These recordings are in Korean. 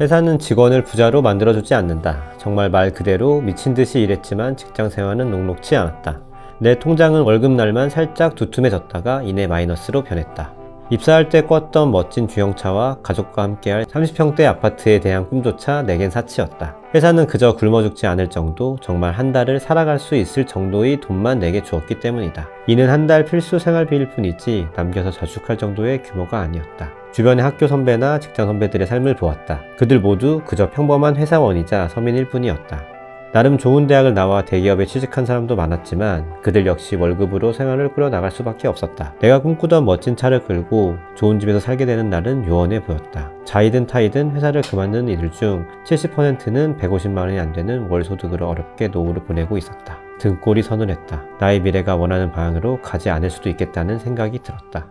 회사는 직원을 부자로 만들어주지 않는다. 정말 말 그대로 미친 듯이 일했지만 직장 생활은 녹록치 않았다. 내 통장은 월급날만 살짝 두툼해졌다가 이내 마이너스로 변했다. 입사할 때 꿨던 멋진 주형차와 가족과 함께할 30평대 아파트에 대한 꿈조차 내겐 사치였다. 회사는 그저 굶어 죽지 않을 정도 정말 한 달을 살아갈 수 있을 정도의 돈만 내게 주었기 때문이다. 이는 한 달 필수 생활비일 뿐이지 남겨서 자축할 정도의 규모가 아니었다. 주변의 학교 선배나 직장 선배들의 삶을 보았다. 그들 모두 그저 평범한 회사원이자 서민일 뿐이었다. 나름 좋은 대학을 나와 대기업에 취직한 사람도 많았지만 그들 역시 월급으로 생활을 꾸려나갈 수밖에 없었다. 내가 꿈꾸던 멋진 차를 끌고 좋은 집에서 살게 되는 날은 요원해 보였다. 자이든 타이든 회사를 그만둔 이들 중 70%는 150만 원이 안 되는 월 소득으로 어렵게 노후를 보내고 있었다. 등골이 서늘했다. 나의 미래가 원하는 방향으로 가지 않을 수도 있겠다는 생각이 들었다.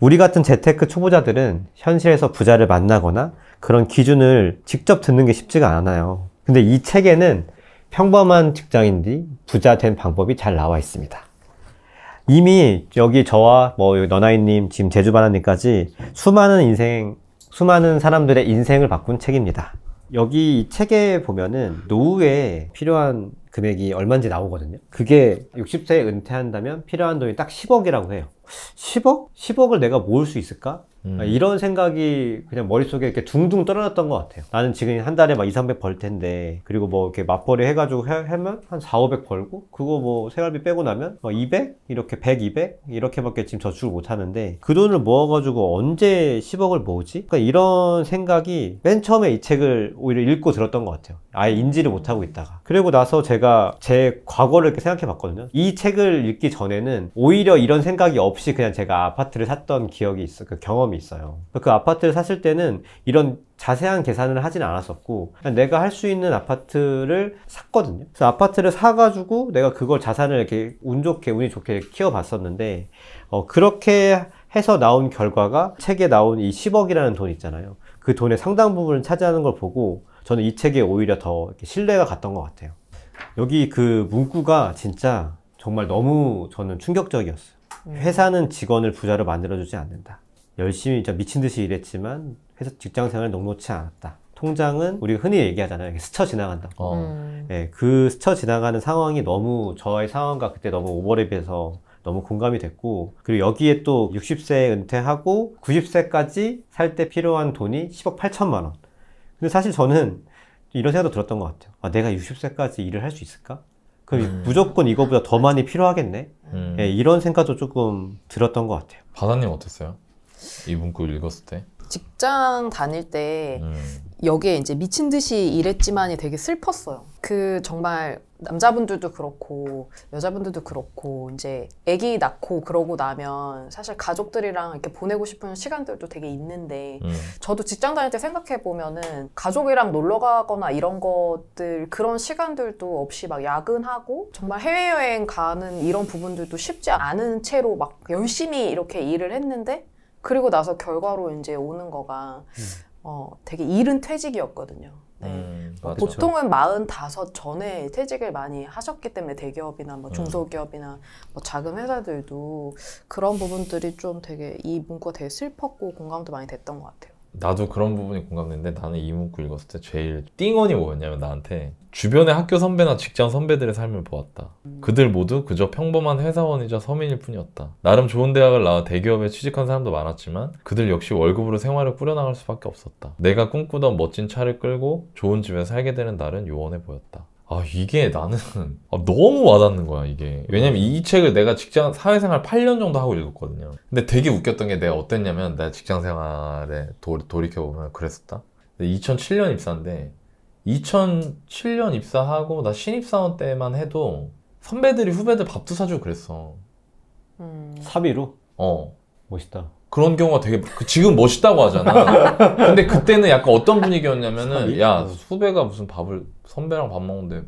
우리 같은 재테크 초보자들은 현실에서 부자를 만나거나 그런 기준을 직접 듣는 게 쉽지가 않아요. 근데 이 책에는 평범한 직장인들이 부자 된 방법이 잘 나와 있습니다. 이미 여기 저와 뭐 너나이님, 지금 제주바나님까지 수많은 인생, 수많은 사람들의 인생을 바꾼 책입니다. 여기 이 책에 보면은 노후에 필요한 금액이 얼마인지 나오거든요. 그게 60세에 은퇴한다면 필요한 돈이 딱 10억이라고 해요. 10억? 10억을 내가 모을 수 있을까? 음. 아, 이런 생각이 그냥 머릿속에 이렇게 둥둥 떨어졌던 것 같아요. 나는 지금 한 달에 막 2, 300 벌 텐데, 그리고 뭐 이렇게 맞벌이 해가지고 해, 하면 한 4, 500 벌고, 그거 뭐 생활비 빼고 나면 뭐 200? 이렇게 100, 200? 이렇게밖에 지금 저축을 못 하는데, 그 돈을 모아가지고 언제 10억을 모으지? 그러니까 이런 생각이 맨 처음에 이 책을 오히려 읽고 들었던 것 같아요. 아예 인지를 못하고 있다가. 그리고 나서 제가 제 과거를 이렇게 생각해 봤거든요. 이 책을 읽기 전에는 오히려 이런 생각이 없이 그냥 제가 아파트를 샀던 기억이 있어, 요그 경험이 있어요. 그 아파트를 샀을 때는 이런 자세한 계산을 하진 않았었고 그러니까 내가 할 수 있는 아파트를 샀거든요. 그래서 아파트를 사가지고 내가 그걸 자산을 이렇게 운 좋게 운이 좋게 키워봤었는데 어, 그렇게 해서 나온 결과가 책에 나온 이 10억이라는 돈 있잖아요. 그 돈의 상당 부분을 차지하는 걸 보고 저는 이 책에 오히려 더 신뢰가 갔던 것 같아요. 여기 그 문구가 진짜 정말 너무 저는 충격적이었어요. 음. 회사는 직원을 부자로 만들어주지 않는다. 열심히 진짜 미친 듯이 일했지만 회사 직장 생활을 녹록치 않았다. 통장은 우리가 흔히 얘기하잖아요. 이게 스쳐 지나간다고. 어. 음. 예, 그 스쳐 지나가는 상황이 너무 저의 상황과 그때 너무 오버랩해서 너무 공감이 됐고 그리고 여기에 또 60세에 은퇴하고 90세까지 살 때 필요한 돈이 10억 8천만 원. 근데 사실 저는 이런 생각도 들었던 것 같아요. 아, 내가 60세까지 일을 할 수 있을까? 그럼 음. 무조건 이거보다 더 많이 필요하겠네? 음. 예, 이런 생각도 조금 들었던 것 같아요. 바다님 어땠어요? 이 문구 읽었을 때? 직장 다닐 때 음. 여기에 이제 미친 듯이 일했지만이 되게 슬펐어요. 그 정말 남자분들도 그렇고 여자분들도 그렇고 이제 아기 낳고 그러고 나면 사실 가족들이랑 이렇게 보내고 싶은 시간들도 되게 있는데 음. 저도 직장 다닐 때 생각해 보면은 가족이랑 놀러 가거나 이런 것들 그런 시간들도 없이 막 야근하고 정말 해외 여행 가는 이런 부분들도 쉽지 않은 채로 막 열심히 이렇게 일을 했는데 그리고 나서 결과로 이제 오는 거가 음. 어, 되게 이른 퇴직이었거든요. 네. 음, 그러니까 보통은 마흔 전에 퇴직을 많이 하셨기 때문에 대기업이나 뭐 음. 중소기업이나 뭐 작은 회사들도 그런 부분들이 좀 되게 이 문구가 되게 슬펐고 공감도 많이 됐던 것 같아요. 나도 그런 부분이 공감되는데 나는 이 문구 읽었을 때 제일 띵언이 뭐였냐면 나한테 주변의 학교 선배나 직장 선배들의 삶을 보았다. 그들 모두 그저 평범한 회사원이자 서민일 뿐이었다. 나름 좋은 대학을 나와 대기업에 취직한 사람도 많았지만 그들 역시 월급으로 생활을 꾸려나갈 수밖에 없었다. 내가 꿈꾸던 멋진 차를 끌고 좋은 집에 살게 되는 날은 요원해 보였다. 아 이게 나는 아, 너무 와닿는 거야 이게 왜냐면 이 책을 내가 직장 사회생활 8년 정도 하고 읽었거든요 근데 되게 웃겼던 게 내가 어땠냐면 내가 직장생활에 돌이켜보면 그랬었다 2007년 입사인데 2007년 입사하고 나 신입사원 때만 해도 선배들이 후배들 밥도 사주고 그랬어 음... 사비로? 어 멋있다 그런 경우가 되게 그 지금 멋있다고 하잖아 근데 그때는 약간 어떤 분위기였냐면은 야 후배가 무슨 밥을 선배랑 밥 먹는데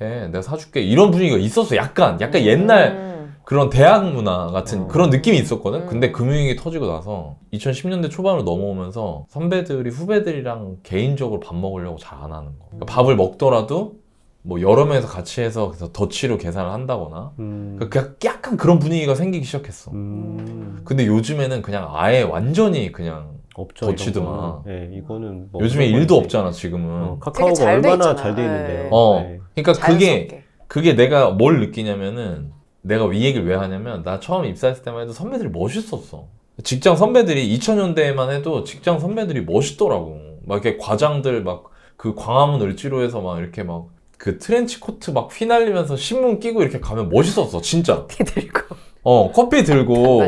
해 내가 사줄게 이런 분위기가 있었어 약간 약간 옛날 음. 그런 대학 문화 같은 음. 그런 느낌이 있었거든. 음. 근데 금융위기 터지고 나서 2010년대 초반으로 넘어오면서 선배들이 후배들이랑 개인적으로 밥 먹으려고 잘 안 하는 거. 그러니까 밥을 먹더라도 뭐 여러 명에서 같이 해서 그래서 덧치로 계산을 한다거나 음. 그러니까 약간 그런 분위기가 생기기 시작했어. 음. 근데 요즘에는 그냥 아예 완전히 그냥 없죠. 거치드만. 네, 이거는 뭐 요즘에 일도 없잖아 지금은. 어, 카카오가 얼마나 잘 돼있는데 네. 어, 네. 그러니까 그게 그게 내가 뭘 느끼냐면은 내가 이 얘기를 왜 하냐면 나 처음 입사했을 때만 해도 선배들이 멋있었어. 직장 선배들이 2000년대에만 해도 직장 선배들이 멋있더라고. 막 이렇게 과장들 막 그 광화문 을지로에서 막 이렇게 막 그 트렌치 코트 막 휘날리면서 신문 끼고 이렇게 가면 멋있었어 진짜. 커피 들고. 어 커피 들고.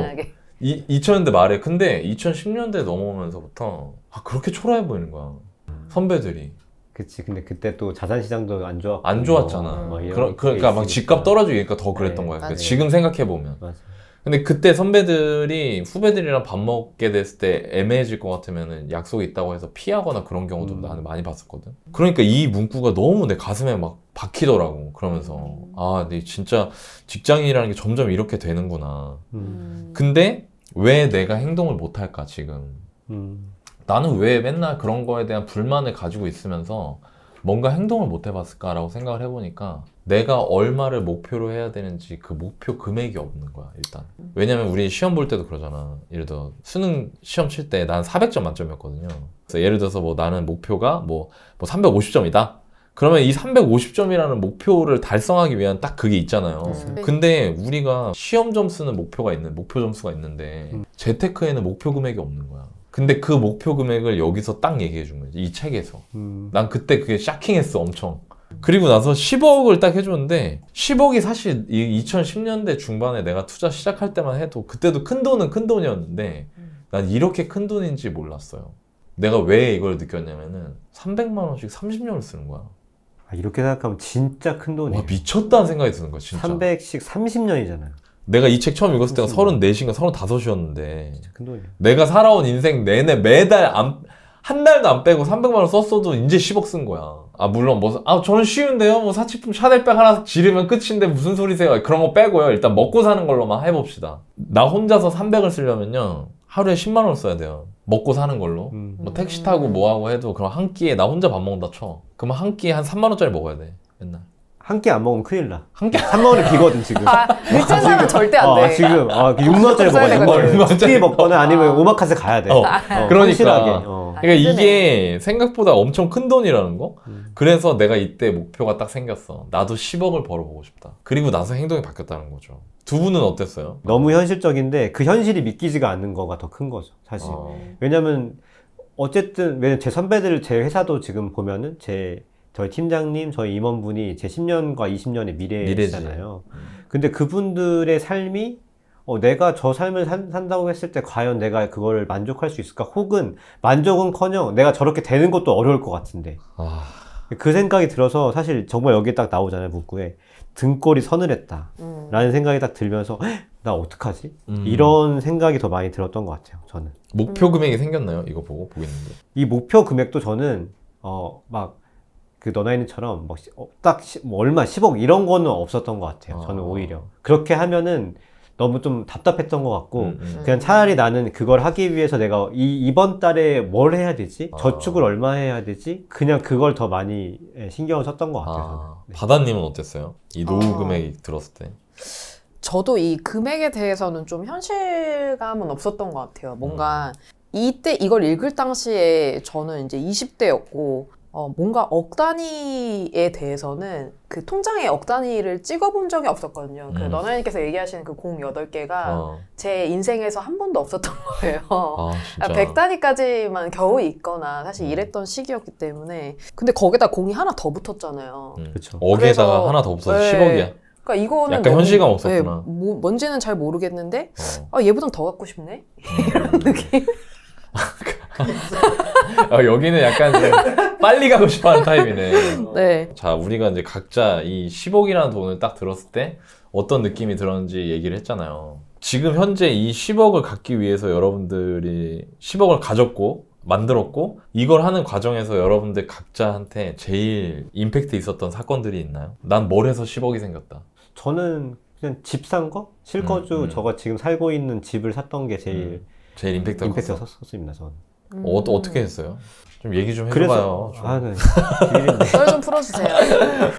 이, 2000년대 말에 근데 2010년대 넘어오면서부터 아 그렇게 초라해 보이는 거야 선배들이 그치 근데 그때 또 자산 시장도 안 좋았고 안 좋았잖아 뭐, 그러, 그러니까 막 집값 떨어지니까 더 그랬던 네, 거야 그러니까 맞아요. 지금 생각해 보면 근데 그때 선배들이 후배들이랑 밥 먹게 됐을 때 애매해질 것 같으면 약속이 있다고 해서 피하거나 그런 경우도 음. 나는 많이 봤었거든. 그러니까 이 문구가 너무 내 가슴에 막 박히더라고. 그러면서 음. 아, 네 진짜 직장인이라는 게 점점 이렇게 되는구나. 음. 음. 근데 왜 내가 행동을 못 할까 지금? 음. 나는 왜 맨날 그런 거에 대한 불만을 가지고 있으면서 뭔가 행동을 못 해봤을까라고 생각을 해보니까 내가 얼마를 목표로 해야 되는지 그 목표 금액이 없는 거야 일단 왜냐면 우리 시험 볼 때도 그러잖아 예를 들어 수능 시험 칠 때 난 400점 만점이었거든요 그래서 예를 들어서 뭐 나는 목표가 뭐, 뭐 350점이다 그러면 이 350점이라는 목표를 달성하기 위한 딱 그게 있잖아요. 근데 우리가 시험 점수는 목표가 있는, 목표 점수가 있는데 음. 재테크에는 목표 금액이 없는 거야. 근데 그 목표 금액을 여기서 딱 얘기해 준 거지. 이 책에서. 음. 난 그때 그게 샤킹했어, 엄청. 그리고 나서 10억을 딱 해줬는데 10억이 사실 이 2010년대 중반에 내가 투자 시작할 때만 해도 그때도 큰 돈은 큰 돈이었는데 음. 난 이렇게 큰 돈인지 몰랐어요. 내가 왜 이걸 느꼈냐면은 300만 원씩 30년을 쓰는 거야. 아, 이렇게 생각하면 진짜 큰돈이에 미쳤다는 생각이 드는 거야, 진짜. 300씩 30년이잖아요. 내가 이 책 처음 읽었을 때가 서른 4인가 서른 다섯이었는데 내가 살아온 인생 내내 매달 안, 한 달도 안 빼고 300만 원 썼어도 이제 10억 쓴 거야. 아 물론 뭐 아 저는 쉬운데요. 뭐 사치품 샤넬백 하나 지르면 끝인데 무슨 소리세요? 그런 거 빼고요. 일단 먹고 사는 걸로만 해봅시다. 나 혼자서 300을 쓰려면요 하루에 10만 원 써야 돼요. 먹고 사는 걸로. 음. 뭐 택시 타고 뭐 하고 해도 그럼 한 끼에 나 혼자 밥 먹는다 쳐. 그러면 한 끼에 한 3만 원짜리 먹어야 돼. 맨날. 한끼안 먹으면 큰일 나. 한 끼? 3만 원 비거든 지금. 아, 일천 사면 절대 안 어, 돼. 어, 지금 그 뭐 아, 6만 원짜리 먹어야 돼. 스키 먹거나 아니면 오마카세 가야 돼. 어, 어, 그러니까. 실하게 어. 아, 그러니까 이게 생각보다 엄청 큰 돈이라는 거. 음. 그래서 내가 이때 목표가 딱 생겼어. 나도 10억을 벌어보고 싶다. 그리고 나서 행동이 바뀌었다는 거죠. 두 분은 어땠어요? 너무 현실적인데 그 현실이 믿기지가 않는 거가 더 큰 거죠, 사실. 어. 왜냐면 어쨌든 왜냐면 제 선배들 제 회사도 지금 보면은 제 저희 팀장님, 저희 임원분이 제 10년과 20년의 미래잖아요. 음. 근데 그분들의 삶이 어, 내가 저 삶을 산, 다고 했을 때 과연 내가 그걸 만족할 수 있을까? 혹은 만족은커녕 내가 저렇게 되는 것도 어려울 것 같은데. 아... 그 생각이 들어서 사실 정말 여기에 딱 나오잖아요 문구에 등골이 서늘했다라는 음. 생각이 딱 들면서 나 어떡하지? 음. 이런 생각이 더 많이 들었던 것 같아요 저는 목표 금액이 생겼나요 이거 보고 보겠는데 이 목표 금액도 저는 어막 그 너나이는처럼 뭐딱 어, 뭐 얼마 10억 이런 거는 없었던 것 같아요. 아. 저는 오히려 그렇게 하면은 너무 좀 답답했던 것 같고 음, 음, 그냥 차라리 나는 그걸 하기 위해서 내가 이 이번 달에 뭘 해야 되지 아. 저축을 얼마 해야 되지 그냥 그걸 더 많이 예, 신경을 썼던 것 같아요. 아. 네. 바다님은 어땠어요? 이 노후 아. 금액이 들었을 때? 저도 이 금액에 대해서는 좀 현실감은 없었던 것 같아요. 뭔가 음. 이때 이걸 읽을 당시에 저는 이제 20대였고 어, 뭔가 억 단위에 대해서는 그 통장에 억 단위를 찍어본 적이 없었거든요. 그 음. 너나님께서 얘기하시는 그 공여 개가 어. 제 인생에서 한 번도 없었던 거예요. 아, 아, 백 단위까지만 겨우 있거나 사실 음. 이랬던 시기였기 때문에. 근데 거기다 공이 하나 더 붙었잖아요. 음. 그죠 억에다가 하나 더 붙어서 네. 10억이야. 그러니까 이거는 약간 현실감 없었구나. 네, 뭐, 뭔지는 잘 모르겠는데 어. 아 얘보단 더 갖고 싶네 음. 이런 느낌. 아, 여기는 약간 좀 빨리 가고 싶어하는 타입이네. 네. 자, 우리가 이제 각자 이 10억이라는 돈을 딱 들었을 때 어떤 느낌이 들었는지 얘기를 했잖아요. 지금 현재 이 10억을 갖기 위해서 여러분들이 10억을 가졌고 만들었고 이걸 하는 과정에서 여러분들 각자한테 제일 임팩트 있었던 사건들이 있나요? 난 뭘 해서 10억이 생겼다. 저는 그냥 집 산 거? 실거주 음, 음. 저가 지금 살고 있는 집을 샀던 게 제일 음. 제일 임팩트가 컸습니다 저는. 음. 어, 어떻게 음. 했어요? 좀 얘기 좀 해봐요. 아, 네. 썰좀 풀어주세요.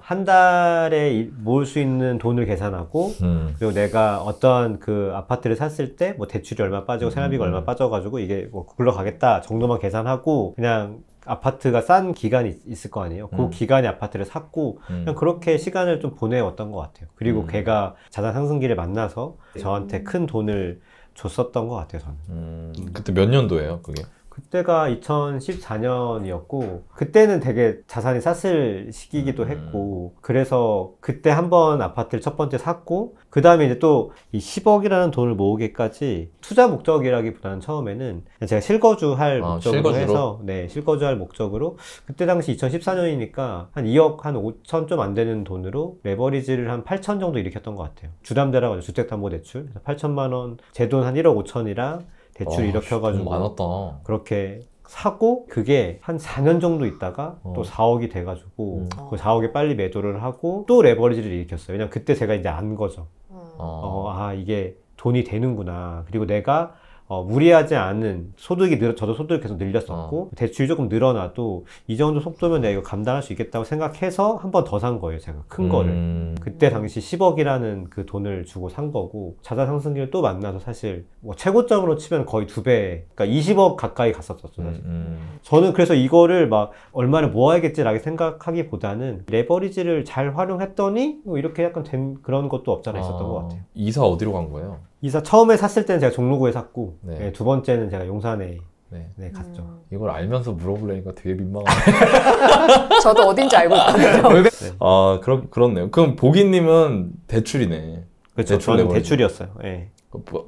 한 달에 모을 수 있는 돈을 계산하고 음. 그리고 내가 어떤 그 아파트를 샀을 때 뭐 대출이 얼마 빠지고 생활비가 음. 얼마 빠져가지고 이게 뭐 굴러가겠다 정도만 계산하고 그냥 아파트가 싼 기간이 있을 거 아니에요. 그 음. 기간에 아파트를 샀고 음. 그냥 그렇게 시간을 좀 보내왔던 것 같아요. 그리고 음. 걔가 자산 상승기를 만나서 네. 저한테 큰 돈을 줬었던 것 같아요. 저는. 그때 몇 년도예요, 그게? 그때가 2014년이었고 그때는 되게 자산이 쌌을 시기이기도 음. 했고 그래서 그때 한번 아파트를 첫 번째 샀고 그 다음에 이제 또 이 10억이라는 돈을 모으기까지 투자 목적이라기보다는 처음에는 제가 실거주할 아, 목적으로 실거주로? 해서 네 실거주할 목적으로 그때 당시 2014년이니까 한 2억 한 5천 좀 안 되는 돈으로 레버리지를 한 8천 정도 일으켰던 것 같아요 주담대라고 하죠 주택담보대출 8천만 원 제 돈 한 1억 5천이랑 대출 아, 일으켜가지고 많았다. 그렇게 사고 그게 한 4년 정도 있다가 어. 또 4억이 돼가지고 음. 그 4억에 빨리 매도를 하고 또 레버리지를 일으켰어요. 왜냐면 그때 제가 이제 안 거죠. 음. 아. 어, 아 이게 돈이 되는구나. 그리고 내가 어, 무리하지 않은 소득이 늘 저도 소득을 계속 늘렸었고 어. 대출이 조금 늘어나도 이 정도 속도면 내가 이거 감당할 수 있겠다고 생각해서 한 번 더 산 거예요 제가 큰 음... 거를 그때 당시 10억이라는 그 돈을 주고 산 거고 자산 상승기를또 만나서 사실 뭐 최고점으로 치면 거의 두배 그러니까 20억 가까이 갔었었죠 음, 사실 음... 저는 그래서 이거를 막 얼마를 모아야겠지라고 생각하기보다는 레버리지를 잘 활용했더니 뭐 이렇게 약간 된 그런 것도 없잖아 아, 있었던 아... 것 같아요 이사 어디로 간 거예요? 이사 처음에 샀을 때는 제가 종로구에 샀고 네. 네, 두 번째는 제가 용산에 네. 네, 갔죠. 음. 이걸 알면서 물어보려니까 되게 민망하네. 저도 어딘지 알고 있거든요. 그- 네. 아, 그렇, 그렇네요. 그럼 보기님은 대출이네. 그렇죠. 대출 저는 대출이었어요. 네.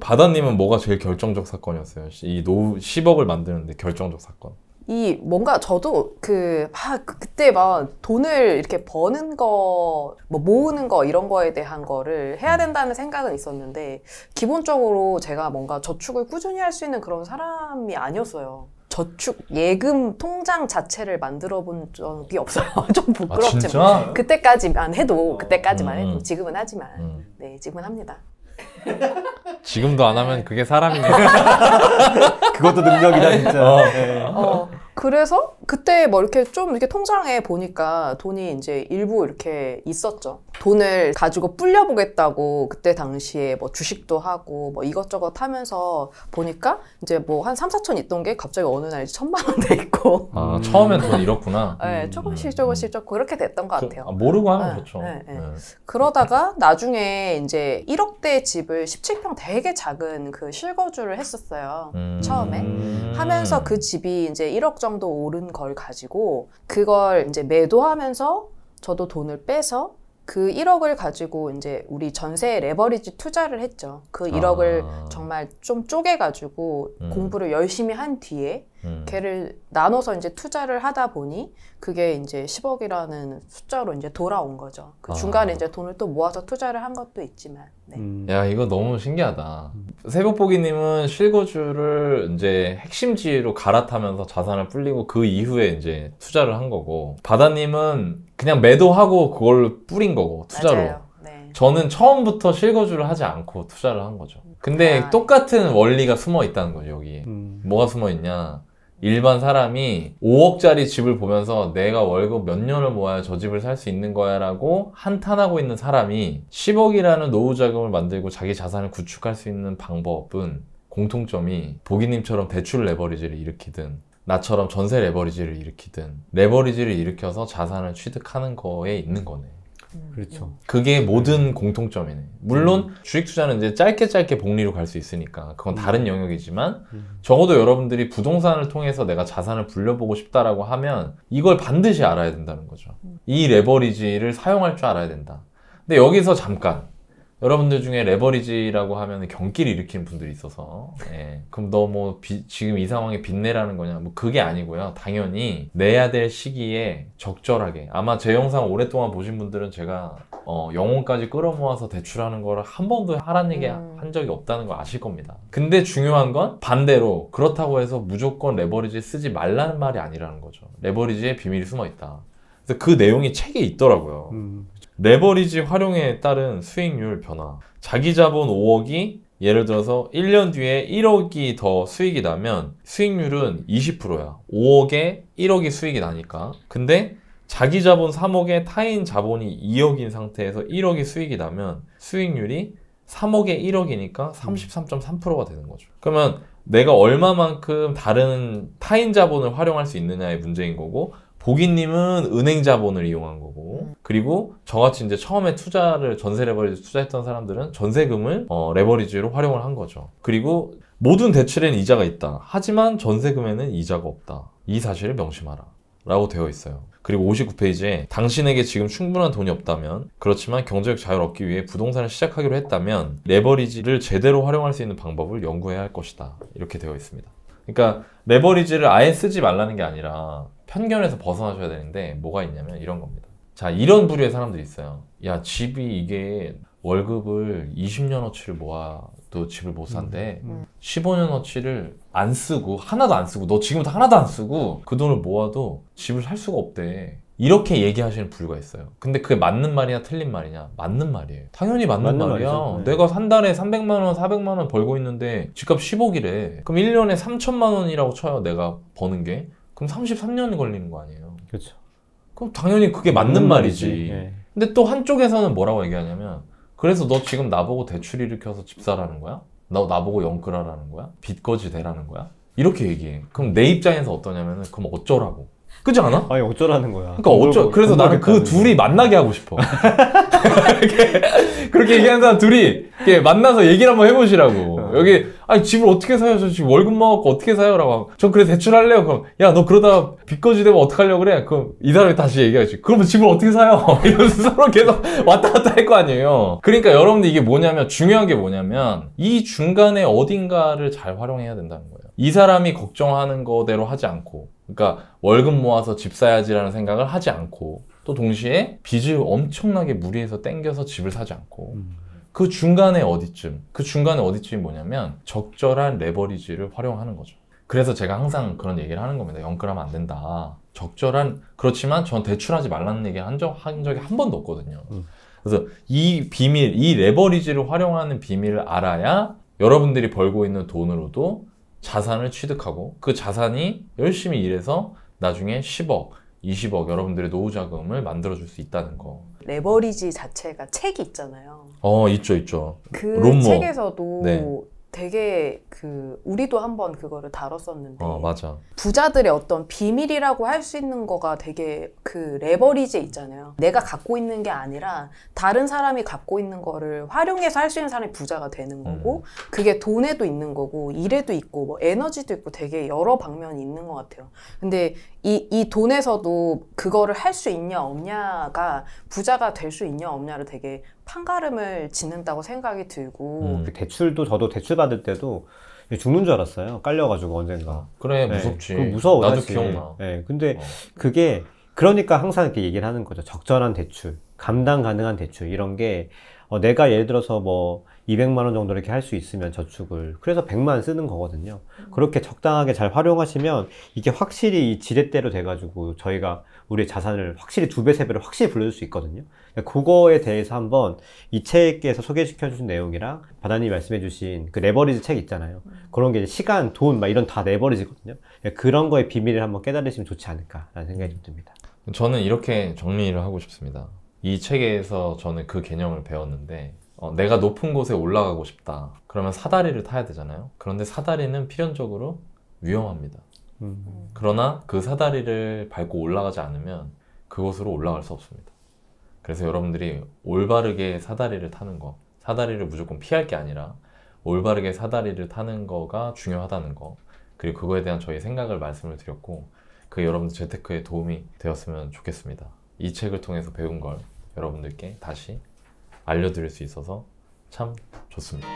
바다님은 뭐가 제일 결정적 사건이었어요? 이노 10억을 만드는데 결정적 사건. 이 뭔가 저도 그막 아, 그, 그때 막 돈을 이렇게 버는 거, 뭐 모으는 거 이런 거에 대한 거를 해야 음. 된다는 생각은 있었는데 기본적으로 제가 뭔가 저축을 꾸준히 할 수 있는 그런 사람이 아니었어요. 저축 예금 통장 자체를 만들어 본 적이 없어요. 좀 아, 부끄럽지만 아, 그때까지만 해도 그때까지만 음, 해도 음. 지금은 하지만 네 지금은 합니다. 지금도 안 하면 그게 사람이냐. 그것도 능력이다 진짜. 어. 네. 어. 그래서 그때 뭐 이렇게 좀 이렇게 통장에 보니까 돈이 이제 일부 이렇게 있었죠. 돈을 가지고 불려보겠다고 그때 당시에 뭐 주식도 하고 뭐 이것저것 하면서 보니까 이제 뭐 한 3, 4천 있던 게 갑자기 어느 날 천만 원 돼 있고. 아, 처음엔 돈 잃었구나. 네, 음. 조금씩 조금씩 조금 그렇게 됐던 것 같아요. 그, 모르고 하면 네, 그렇죠. 네, 네. 그러다가 나중에 이제 1억대 집을 17평 되게 작은 그 실거주를 했었어요. 음... 처음에. 하면서 그 집이 이제 1억 정도 정도 오른 걸 가지고 그걸 이제 매도하면서 저도 돈을 빼서 그 1억을 가지고 이제 우리 전세 레버리지 투자를 했죠. 그 1억을 아. 정말 좀 쪼개가지고 음. 공부를 열심히 한 뒤에 음. 걔를 나눠서 이제 투자를 하다 보니 그게 이제 10억이라는 숫자로 이제 돌아온 거죠. 그 아. 중간에 이제 돈을 또 모아서 투자를 한 것도 있지만. 네. 음. 야 이거 너무 신기하다. 새벽보기님은 음. 실거주를 이제 핵심지로 갈아타면서 자산을 불리고 그 이후에 이제 투자를 한 거고 바다님은 그냥 매도하고 그걸 뿌린 거고 투자로. 맞아요. 네. 저는 처음부터 실거주를 하지 않고 투자를 한 거죠. 근데 아, 똑같은 원리가 숨어 있다는 거죠, 여기. 음. 뭐가 숨어 있냐. 일반 사람이 5억짜리 집을 보면서 내가 월급 몇 년을 모아야 저 집을 살 수 있는 거야 라고 한탄하고 있는 사람이 10억이라는 노후자금을 만들고 자기 자산을 구축할 수 있는 방법은 공통점이 보기님처럼 대출 레버리지를 일으키든 나처럼 전세 레버리지를 일으키든 레버리지를 일으켜서 자산을 취득하는 거에 있는 거네 음, 그렇죠. 음. 그게 모든 공통점이네. 물론 음. 주식 투자는 이제 짧게 짧게 복리로 갈 수 있으니까 그건 다른 음. 영역이지만 음. 적어도 여러분들이 부동산을 통해서 내가 자산을 불려보고 싶다라고 하면 이걸 반드시 알아야 된다는 거죠. 음. 이 레버리지를 사용할 줄 알아야 된다. 근데 여기서 잠깐 여러분들 중에 레버리지라고 하면 경기를 일으키는 분들이 있어서 예. 그럼 너 뭐 지금 이 상황에 빚내라는 거냐 뭐 그게 아니고요 당연히 내야 될 시기에 적절하게 아마 제 영상 오랫동안 보신 분들은 제가 어, 영혼까지 끌어모아서 대출하는 거를 한 번도 하란 얘기 음. 한 적이 없다는 걸 아실 겁니다 근데 중요한 건 반대로 그렇다고 해서 무조건 레버리지 쓰지 말라는 말이 아니라는 거죠 레버리지의 비밀이 숨어 있다 그래서 그 내용이 책에 있더라고요 음. 레버리지 활용에 따른 수익률 변화 자기 자본 5억이 예를 들어서 1년 뒤에 1억이 더 수익이 나면 수익률은 20%야 5억에 1억이 수익이 나니까 근데 자기 자본 3억에 타인 자본이 2억인 상태에서 1억이 수익이 나면 수익률이 3억에 1억이니까 33.3%가 되는 거죠. 그러면 내가 얼마만큼 다른 타인 자본을 활용할 수 있느냐의 문제인 거고 보기님은 은행 자본을 이용한 거고 음. 그리고 저같이 이제 처음에 투자를 전세 레버리지 투자했던 사람들은 전세금을 어, 레버리지로 활용을 한 거죠 그리고 모든 대출에는 이자가 있다 하지만 전세금에는 이자가 없다 이 사실을 명심하라 라고 되어 있어요 그리고 59페이지에 당신에게 지금 충분한 돈이 없다면 그렇지만 경제적 자유를 얻기 위해 부동산을 시작하기로 했다면 레버리지를 제대로 활용할 수 있는 방법을 연구해야 할 것이다 이렇게 되어 있습니다 그러니까 레버리지를 아예 쓰지 말라는 게 아니라 편견에서 벗어나셔야 되는데 뭐가 있냐면 이런 겁니다. 자 이런 부류의 사람들이 있어요. 야 집이 이게 월급을 20년어치를 모아도 집을 못 산대. 음, 음. 15년어치를 안 쓰고 하나도 안 쓰고 너지금도 하나도 안 쓰고 그 돈을 모아도 집을 살 수가 없대. 이렇게 얘기하시는 부류가 있어요. 근데 그게 맞는 말이냐 틀린 말이냐? 맞는 말이에요. 당연히 맞는, 맞는 말이야. 네. 내가 한 달에 300만 원, 400만 원 벌고 있는데 집값 10억이래. 그럼 1년에 3천만 원이라고 쳐요. 내가 버는 게. 그럼 33년 걸리는 거 아니에요? 그렇죠. 그럼 당연히 그게 맞는 말 음, 말이지. 예. 근데 또 한쪽에서는 뭐라고 얘기하냐면 그래서 너 지금 나보고 대출 일으켜서 집 사라는 거야? 너 나보고 영끌하라는 거야? 빚거지 대라는 거야? 이렇게 얘기해. 그럼 내 입장에서 어떠냐면은 그럼 어쩌라고? 그지 않아? 아니 어쩌라는 거야. 그러니까 어쩌. 뭐 그래서 나는 그 둘이 만나게 하고 싶어. 그렇게 얘기하는 사람 둘이 이렇게 만나서 얘기를 한번 해보시라고. 어. 여기 아니 집을 어떻게 사요? 저 지금 월급 먹고 어떻게 사요?라고. 전 그래 대출할래요. 그럼 야 너 그러다 빚거지 되면 어떡하려고 그래? 그럼 이 사람이 다시 얘기하지. 그러면 집을 어떻게 사요? 이러면서 서로 계속 왔다 갔다 할 거 아니에요. 그러니까 여러분들 이게 뭐냐면 중요한 게 뭐냐면 이 중간에 어딘가를 잘 활용해야 된다는 거예요. 이 사람이 걱정하는 거대로 하지 않고 그러니까 월급 모아서 집 사야지라는 생각을 하지 않고 또 동시에 빚을 엄청나게 무리해서 땡겨서 집을 사지 않고 음. 그 중간에 어디쯤 그 중간에 어디쯤이 뭐냐면 적절한 레버리지를 활용하는 거죠 그래서 제가 항상 그런 얘기를 하는 겁니다 영끌하면 안 된다 적절한 그렇지만 전 대출하지 말라는 얘기를 한, 적, 한 적이 한 번도 없거든요 음. 그래서 이 비밀 이 레버리지를 활용하는 비밀을 알아야 여러분들이 벌고 있는 돈으로도 자산을 취득하고 그 자산이 열심히 일해서 나중에 10억, 20억 여러분들의 노후 자금을 만들어줄 수 있다는 거. 레버리지 자체가 책이 있잖아요. 어, 있죠, 있죠. 그 롬모. 책에서도 네. 되게 그 우리도 한 번 그거를 다뤘었는데 어, 맞아. 부자들의 어떤 비밀이라고 할 수 있는 거가 되게 그 레버리지 있잖아요. 내가 갖고 있는 게 아니라 다른 사람이 갖고 있는 거를 활용해서 할 수 있는 사람이 부자가 되는 거고 음. 그게 돈에도 있는 거고 일에도 있고 뭐 에너지도 있고 되게 여러 방면이 있는 것 같아요. 근데 이, 이 돈에서도 그거를 할 수 있냐 없냐가 부자가 될 수 있냐 없냐를 되게 판가름을 짓는다고 생각이 들고 음, 그 대출도 저도 대출 받을 때도 죽는 줄 알았어요. 깔려가지고 언젠가. 그래 네. 무섭지. 네, 무서워. 나도 사실. 기억나. 네, 근데 어. 그게 그러니까 항상 이렇게 얘기를 하는 거죠. 적절한 대출, 감당 가능한 대출 이런 게 어, 내가 예를 들어서 뭐 200만 원 정도 이렇게 할 수 있으면 저축을 그래서 100만 쓰는 거거든요. 그렇게 적당하게 잘 활용하시면 이게 확실히 지렛대로 돼가지고 저희가 우리의 자산을 확실히 두 배, 세 배를 확실히 불러줄 수 있거든요. 그러니까 그거에 대해서 한번 이 책에서 소개시켜 주신 내용이랑 바다님 말씀해 주신 그 레버리지 책 있잖아요. 그런 게 시간, 돈, 막 이런 다 레버리지거든요. 그러니까 그런 거의 비밀을 한번 깨달으시면 좋지 않을까라는 생각이 좀 듭니다. 저는 이렇게 정리를 하고 싶습니다. 이 책에서 저는 그 개념을 배웠는데 어, 내가 높은 곳에 올라가고 싶다. 그러면 사다리를 타야 되잖아요. 그런데 사다리는 필연적으로 위험합니다. 음. 그러나 그 사다리를 밟고 올라가지 않으면 그곳으로 올라갈 수 없습니다. 그래서 여러분들이 올바르게 사다리를 타는 거, 사다리를 무조건 피할 게 아니라 올바르게 사다리를 타는 거가 중요하다는 거, 그리고 그거에 대한 저희 생각을 말씀을 드렸고, 그 여러분들 재테크에 도움이 되었으면 좋겠습니다. 이 책을 통해서 배운 걸 여러분들께 다시 알려드릴 수 있어서 참 좋습니다.